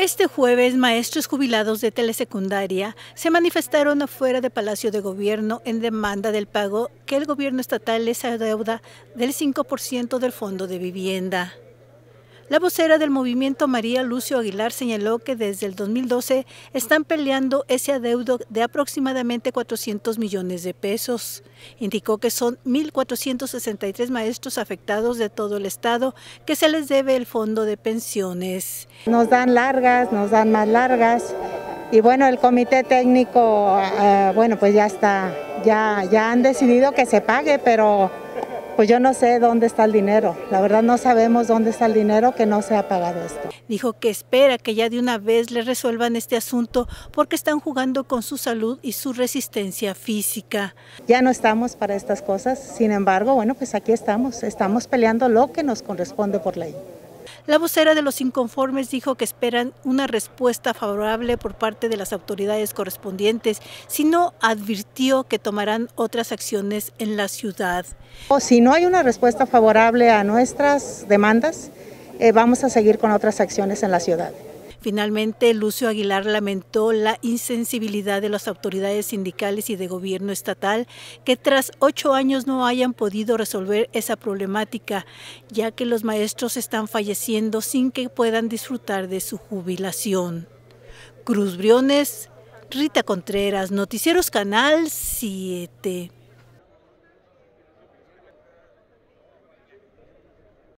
Este jueves, maestros jubilados de telesecundaria se manifestaron afuera de Palacio de Gobierno en demanda del pago que el gobierno estatal les adeuda del 5% del fondo de vivienda. La vocera del movimiento María Lucio Aguilar señaló que desde el 2012 están peleando ese adeudo de aproximadamente 400 millones de pesos. Indicó que son 1.463 maestros afectados de todo el estado que se les debe el fondo de pensiones. Nos dan largas, nos dan más largas y bueno, el comité técnico, eh, bueno, pues ya está, ya, ya han decidido que se pague, pero pues yo no sé dónde está el dinero. La verdad no sabemos dónde está el dinero que no se ha pagado esto. Dijo que espera que ya de una vez le resuelvan este asunto porque están jugando con su salud y su resistencia física. Ya no estamos para estas cosas, sin embargo, bueno, pues aquí estamos, estamos peleando lo que nos corresponde por ley. La vocera de los inconformes dijo que esperan una respuesta favorable por parte de las autoridades correspondientes, sino advirtió que tomarán otras acciones en la ciudad. Oh, si no hay una respuesta favorable a nuestras demandas, eh, vamos a seguir con otras acciones en la ciudad. Finalmente, Lucio Aguilar lamentó la insensibilidad de las autoridades sindicales y de gobierno estatal que tras ocho años no hayan podido resolver esa problemática, ya que los maestros están falleciendo sin que puedan disfrutar de su jubilación. Cruz Briones, Rita Contreras, Noticieros Canal 7.